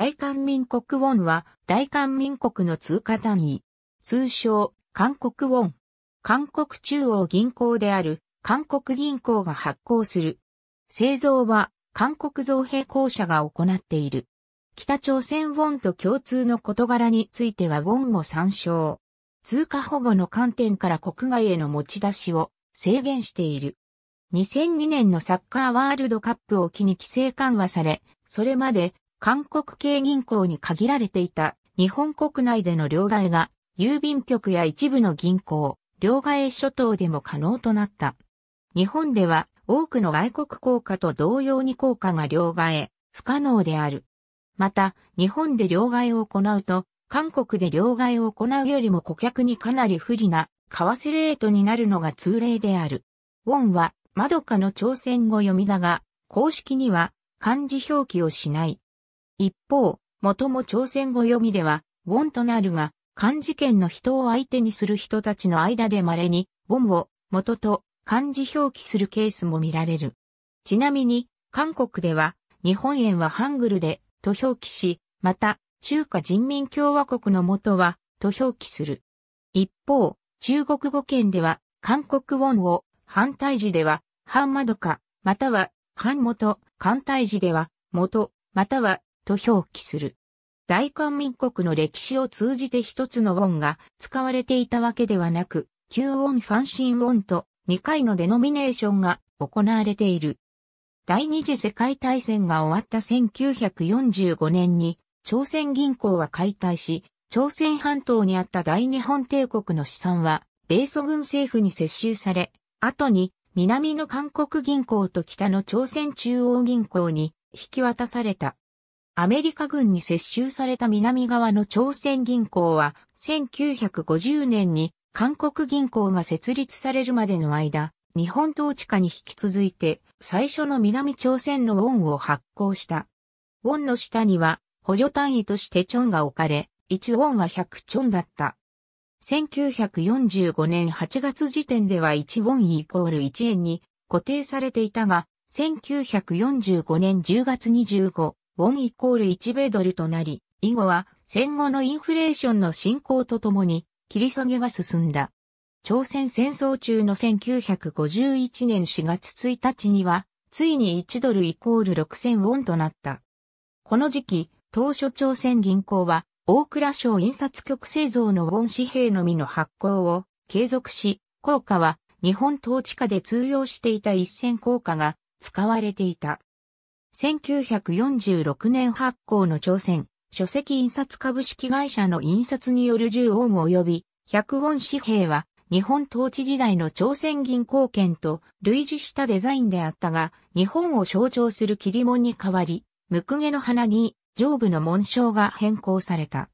大韓民国ウォンは大韓民国の通貨単位。通称、韓国ウォン。韓国中央銀行である韓国銀行が発行する。製造は韓国造幣公社が行っている。北朝鮮ウォンと共通の事柄についてはウォンも参照。通貨保護の観点から国外への持ち出しを制限している。2002年のサッカーワールドカップを機に規制緩和され、それまで韓国系銀行に限られていた日本国内での両替が郵便局や一部の銀行、両替諸島でも可能となった。日本では多くの外国硬貨と同様に硬貨が両替、不可能である。また、日本で両替を行うと、韓国で両替を行うよりも顧客にかなり不利な為替レートになるのが通例である。ウォンは、マドカの朝鮮語読みだが、公式には漢字表記をしない。一方、元も朝鮮語読みでは、ウォンとなるが、漢字圏の人を相手にする人たちの間で稀に、ウォンを元と漢字表記するケースも見られる。ちなみに、韓国では、日本円はハングルで、と表記し、また、中華人民共和国の元は、と表記する。一方、中国語圏では、韓国ウォンを、反対字では、反窓か、または、反元、反対字では、元、または、と表記する。大韓民国の歴史を通じて一つのウォンが使われていたわけではなく、旧ウォンファンシンウォンと2回のデノミネーションが行われている。第二次世界大戦が終わった1945年に朝鮮銀行は解体し、朝鮮半島にあった大日本帝国の資産は米ソ軍政府に接収され、後に南の韓国銀行と北の朝鮮中央銀行に引き渡された。アメリカ軍に接収された南側の朝鮮銀行は、1950年に韓国銀行が設立されるまでの間、日本統治下に引き続いて、最初の南朝鮮のウォンを発行した。ウォンの下には、補助単位としてチョンが置かれ、1ウォンは100チョンだった。1945年8月時点では1ウォンイコール1円に固定されていたが、1945年10月25ウォンイコール1米ドルとなり、以後は戦後のインフレーションの進行とともに、切り下げが進んだ。朝鮮戦争中の1951年4月1日には、ついに1ドルイコール6000ウォンとなった。この時期、当初朝鮮銀行は、大倉省印刷局製造のウォン紙幣のみの発行を継続し、効果は日本統治下で通用していた一銭効果が使われていた。1946年発行の朝鮮、書籍印刷株式会社の印刷による10ウォン及び100ウォン紙幣は日本統治時代の朝鮮銀行券と類似したデザインであったが、日本を象徴する切り門に代わり、ムクゲの花に上部の紋章が変更された。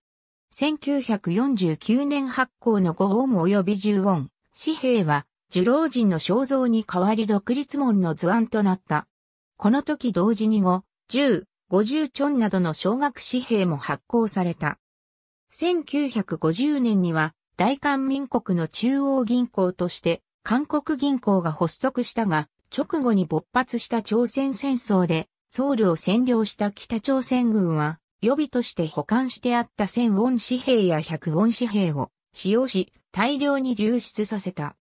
1949年発行の5ウォン及び10ウォン紙幣は、受老人の肖像に代わり独立門の図案となった。この時同時に5、10、50チョンなどの小額紙幣も発行された。1950年には大韓民国の中央銀行として韓国銀行が発足したが、直後に勃発した朝鮮戦争でソウルを占領した北朝鮮軍は予備として保管してあった1000ウォン紙幣や100ウォン紙幣を使用し大量に流出させた。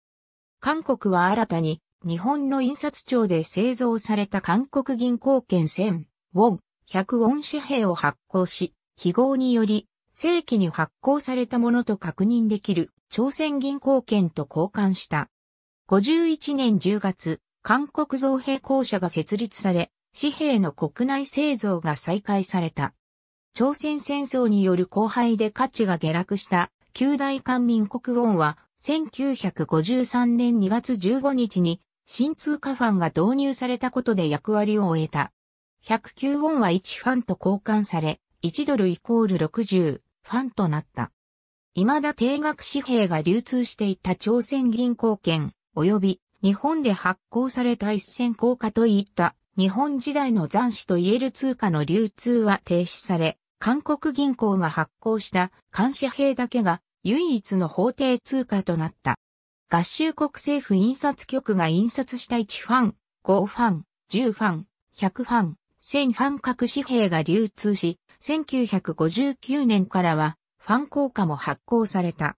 韓国は新たに日本の印刷庁で製造された韓国銀行券1000、ウォン、100ウォン紙幣を発行し、記号により、正規に発行されたものと確認できる朝鮮銀行券と交換した。51年10月、韓国造幣公社が設立され、紙幣の国内製造が再開された。朝鮮戦争による荒廃で価値が下落した旧大韓民国ウォンは1953年2月15日に新通貨ファンが導入されたことで役割を終えた。109ウォンは1ファンと交換され、1ドルイコール60ファンとなった。未だ定額紙幣が流通していた朝鮮銀行券、及び日本で発行された一銭硬貨といった日本時代の残紙と言える通貨の流通は停止され、韓国銀行が発行した監視幣だけが唯一の法定通貨となった。合衆国政府印刷局が印刷した1ファン、5ファン、10ファン、100ファン、1000ファン各紙幣が流通し、1959年からはファン硬貨も発行された。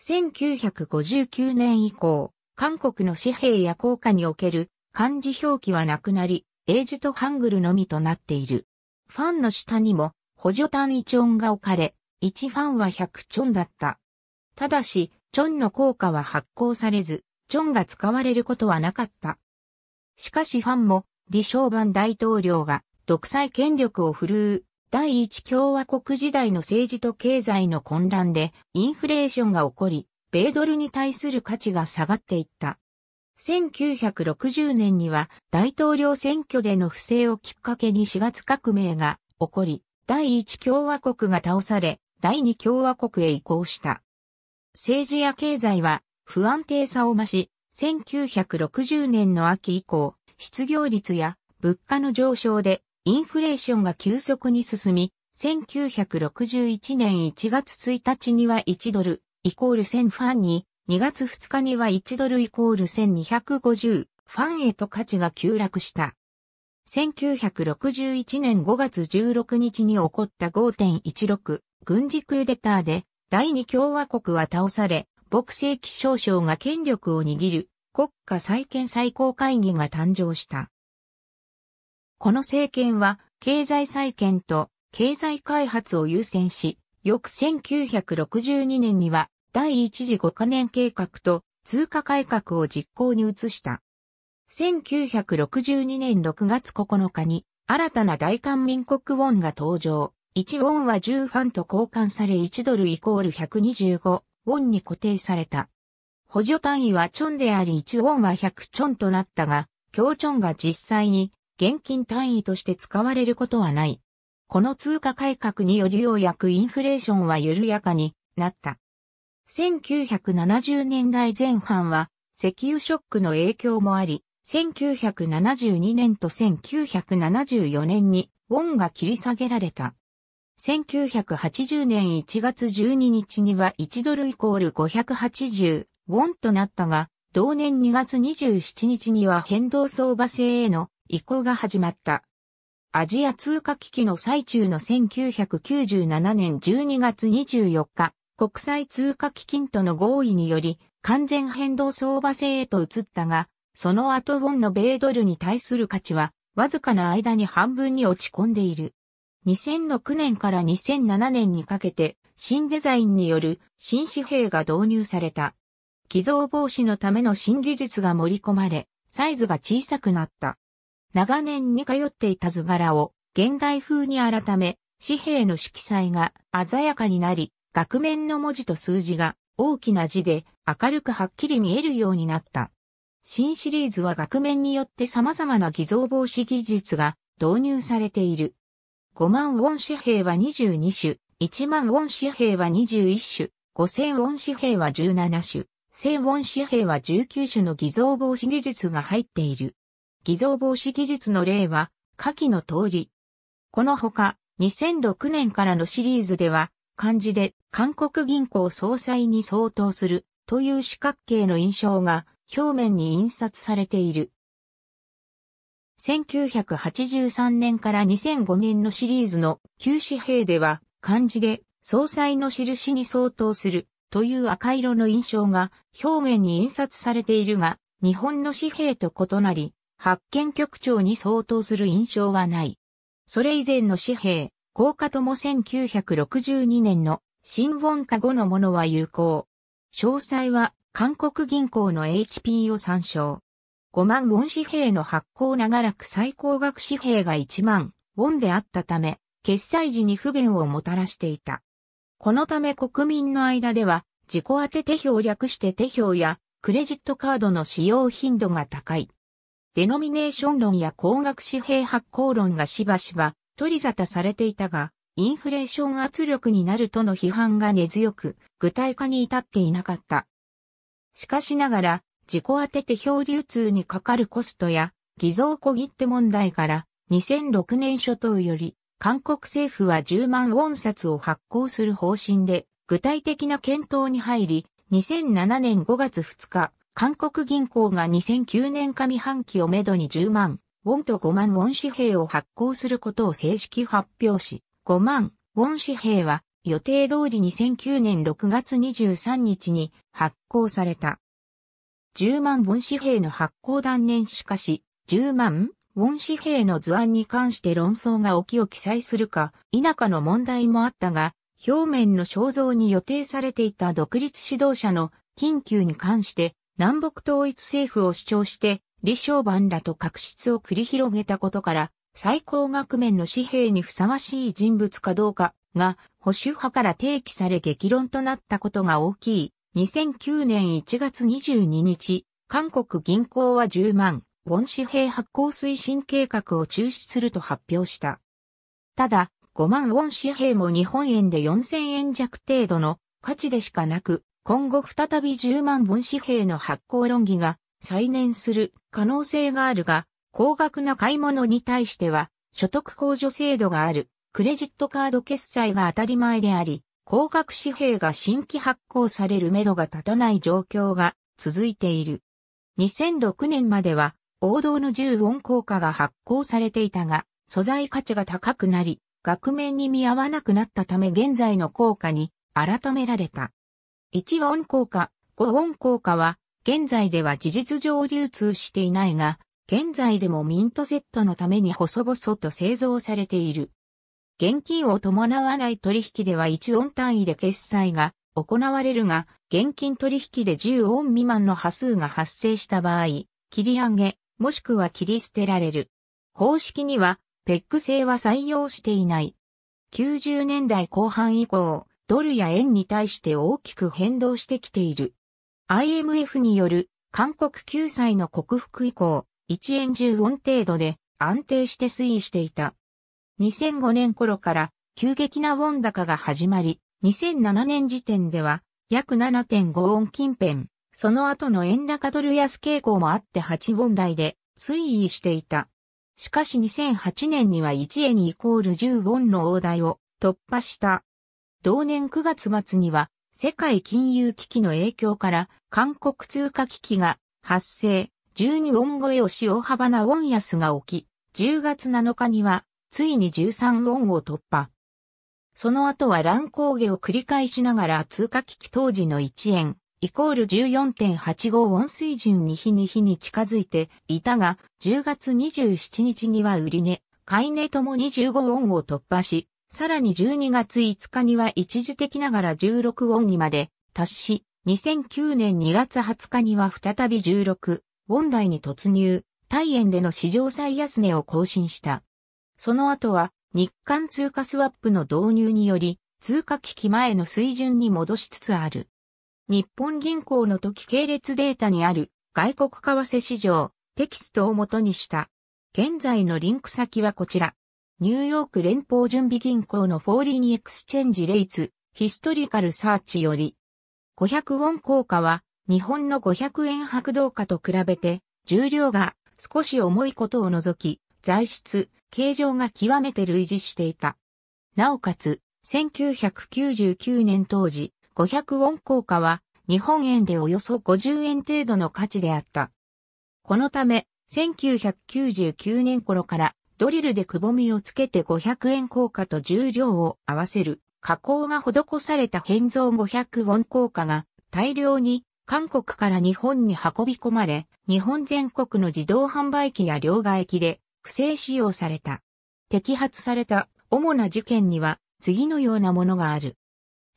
1959年以降、韓国の紙幣や硬貨における漢字表記はなくなり、英字とハングルのみとなっている。ファンの下にも補助単位チョンが置かれ、1ファンは100チョンだった。ただし、チョンの効果は発行されず、チョンが使われることはなかった。しかしファンも、李承晩大統領が独裁権力を振るう第一共和国時代の政治と経済の混乱でインフレーションが起こり、米ドルに対する価値が下がっていった。1960年には大統領選挙での不正をきっかけに4月革命が起こり、第一共和国が倒され、第二共和国へ移行した。政治や経済は不安定さを増し、1960年の秋以降、失業率や物価の上昇でインフレーションが急速に進み、1961年1月1日には1ドルイコール1000ファンに、2月2日には1ドルイコール1250ファンへと価値が急落した。1961年5月16日に起こった5.16軍事クーデターで第二共和国は倒され、牧政期少将が権力を握る国家再建最高会議が誕生した。この政権は経済再建と経済開発を優先し、翌1962年には第一次5カ年計画と通貨改革を実行に移した。1962年6月9日に新たな大韓民国ウォンが登場。1ウォンは10ファンと交換され1ドルイコール125ウォンに固定された。補助単位はチョンであり1ウォンは100チョンとなったが、強チョンが実際に現金単位として使われることはない。この通貨改革によりようやくインフレーションは緩やかになった。1970年代前半は石油ショックの影響もあり、1972年と1974年にウォンが切り下げられた。1980年1月12日には1ドルイコール580ウォンとなったが、同年2月27日には変動相場制への移行が始まった。アジア通貨危機の最中の1997年12月24日、国際通貨基金との合意により完全変動相場制へと移ったが、その後ウォンの米ドルに対する価値はわずかな間に半分に落ち込んでいる。2006年から2007年にかけて新デザインによる新紙幣が導入された。偽造防止のための新技術が盛り込まれ、サイズが小さくなった。長年に通っていた図柄を現代風に改め、紙幣の色彩が鮮やかになり、額面の文字と数字が大きな字で明るくはっきり見えるようになった。新シリーズは額面によって様々な偽造防止技術が導入されている。5万ウォン紙幣は22種、1万ウォン紙幣は21種、5000ウォン紙幣は17種、1000ウォン紙幣は19種の偽造防止技術が入っている。偽造防止技術の例は、下記の通り。このほか、2006年からのシリーズでは、漢字で韓国銀行総裁に相当するという四角形の印象が表面に印刷されている。1983年から2005年のシリーズの旧紙幣では漢字で総裁の印に相当するという赤色の印象が表面に印刷されているが日本の紙幣と異なり発見局長に相当する印象はない。それ以前の紙幣、高価とも1962年の新聞化後のものは有効。詳細は韓国銀行の HP を参照。5万ウォン紙幣の発行長らく最高額紙幣が1万ウォンであったため、決済時に不便をもたらしていた。このため国民の間では、自己当て手票略して手票や、クレジットカードの使用頻度が高い。デノミネーション論や高額紙幣発行論がしばしば取り沙汰されていたが、インフレーション圧力になるとの批判が根強く、具体化に至っていなかった。しかしながら、自己当てて表流通にかかるコストや、偽造小切手問題から、2006年初頭より、韓国政府は10万ウォン札を発行する方針で、具体的な検討に入り、2007年5月2日、韓国銀行が2009年上半期をめどに10万ウォンと5万ウォン紙幣を発行することを正式発表し、5万ウォン紙幣は予定通り2009年6月23日に発行された。10万本紙幣の発行断念しかし、10万ウォン紙幣の図案に関して論争が起きを記載するか否かの問題もあったが、表面の肖像に予定されていた独立指導者の緊急に関して南北統一政府を主張して李承晩らと確執を繰り広げたことから最高額面の紙幣にふさわしい人物かどうかが保守派から提起され激論となったことが大きい。2009年1月22日、韓国銀行は10万ウォン紙幣発行推進計画を中止すると発表した。ただ、5万ウォン紙幣も日本円で4000円弱程度の価値でしかなく、今後再び10万ウォン紙幣の発行論議が再燃する可能性があるが、高額な買い物に対しては、所得控除制度がある、クレジットカード決済が当たり前であり、高額紙幣が新規発行されるめどが立たない状況が続いている。2006年までは王道の10ウォン硬貨が発行されていたが、素材価値が高くなり、額面に見合わなくなったため現在の硬貨に改められた。1ウォン硬貨、5ウォン硬貨は、現在では事実上流通していないが、現在でもミントセットのために細々と製造されている。現金を伴わない取引では1オン単位で決済が行われるが、現金取引で10オン未満の波数が発生した場合、切り上げ、もしくは切り捨てられる。公式には、ペック制は採用していない。90年代後半以降、ドルや円に対して大きく変動してきている。IMF による韓国救済の克服以降、1円10ウォン程度で安定して推移していた。2005年頃から急激なウォン高が始まり、2007年時点では約7.5ウォン近辺、その後の円高ドル安傾向もあって8ウォン台で推移していた。しかし2008年には1円イコール10ウォンの大台を突破した。同年9月末には世界金融危機の影響から韓国通貨危機が発生、12ウォン超えをし大幅なウォン安が起き、10月7日にはついに13ンを突破。その後は乱高下を繰り返しながら通貨危機当時の1円、イコール14.85ン水準に日に日に近づいていたが、10月27日には売り値、買い値とも1 5ンを突破し、さらに12月5日には一時的ながら16ンにまで達し、2009年2月20日には再び16、ウォン台に突入、対円での史上最安値を更新した。その後は日韓通貨スワップの導入により通貨危機前の水準に戻しつつある。日本銀行の時系列データにある外国為替市場テキストを元にした現在のリンク先はこちら。ニューヨーク連邦準備銀行のフォーリーニエクスチェンジレイツヒストリカルサーチより500ウォン効果は日本の500円白銅貨と比べて重量が少し重いことを除き材質、形状が極めて類似していた。なおかつ、1999年当時、500ウォン硬貨は日本円でおよそ50円程度の価値であった。このため、1999年頃からドリルでくぼみをつけて500円硬貨と重量を合わせる加工が施された変造500ウォン硬貨が大量に韓国から日本に運び込まれ、日本全国の自動販売機や両替機で不正使用された。摘発された主な事件には次のようなものがある。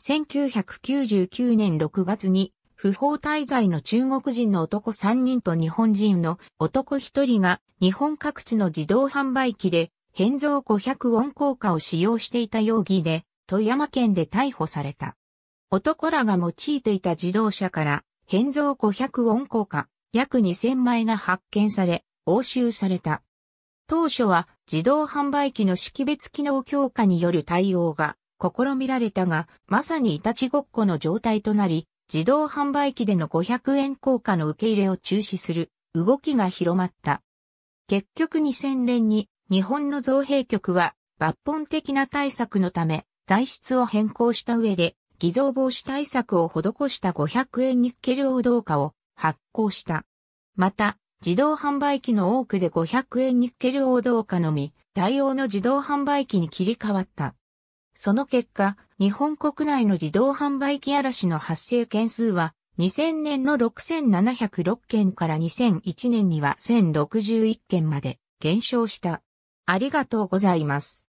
1999年6月に不法滞在の中国人の男3人と日本人の男1人が日本各地の自動販売機で変造500ウォン硬貨を使用していた容疑で富山県で逮捕された。男らが用いていた自動車から変造500ウォン硬貨約2000枚が発見され押収された。当初は自動販売機の識別機能強化による対応が試みられたが、まさにいたちごっこの状態となり、自動販売機での500円硬貨の受け入れを中止する動きが広まった。結局2000年に日本の造幣局は抜本的な対策のため材質を変更した上で偽造防止対策を施した500円ニッケル黄銅かを発行した。また、自動販売機の多くで500円ニッケル王道化のみ、対応の自動販売機に切り替わった。その結果、日本国内の自動販売機嵐の発生件数は、2000年の6706件から2001年には1061件まで減少した。ありがとうございます。